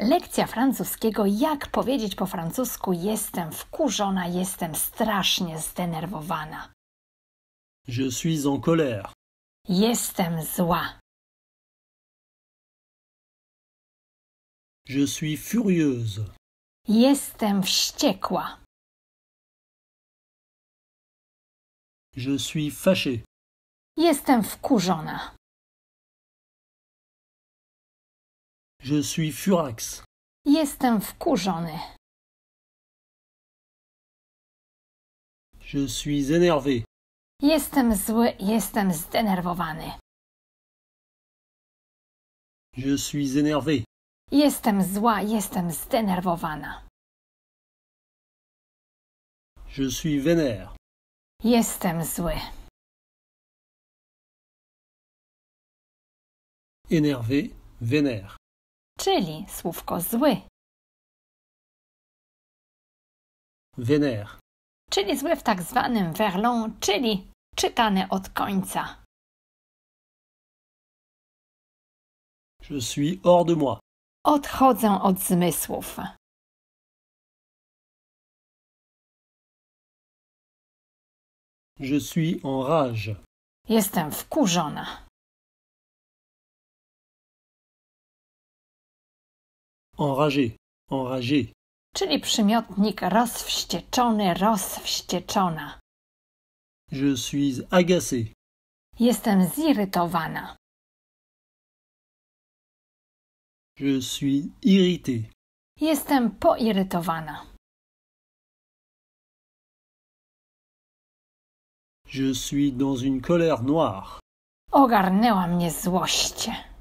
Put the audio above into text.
Lekcja francuskiego, jak powiedzieć po francusku jestem wkurzona, jestem strasznie zdenerwowana. Je suis en colère. Jestem zła. Je suis furieuse. Jestem wściekła. Je suis fâché. Jestem wkurzona. Je suis furax. Jestem wkurzony. Je suis énervé. Jestem zły, jestem zdenerwowany. Je suis énervé. Jestem zła, jestem zdenerwowana. Je suis vénère. Jestem zły. Énervé, vénère. czyli słówko zły. Vénère. Czyli zły w tak zwanym verlon, czyli czytane od końca. Je suis hors de moi. Odchodzę od zmysłów. Je suis en rage. Jestem wkurzona. enragé, enragé. Czyli przymiotnik rozwścieczony, rozwścieczona. Je suis agacé. Jestem zirytowana. Je suis irrité. Jestem poirytowana. Je suis dans une colère noire. Ogarnęła mnie złość.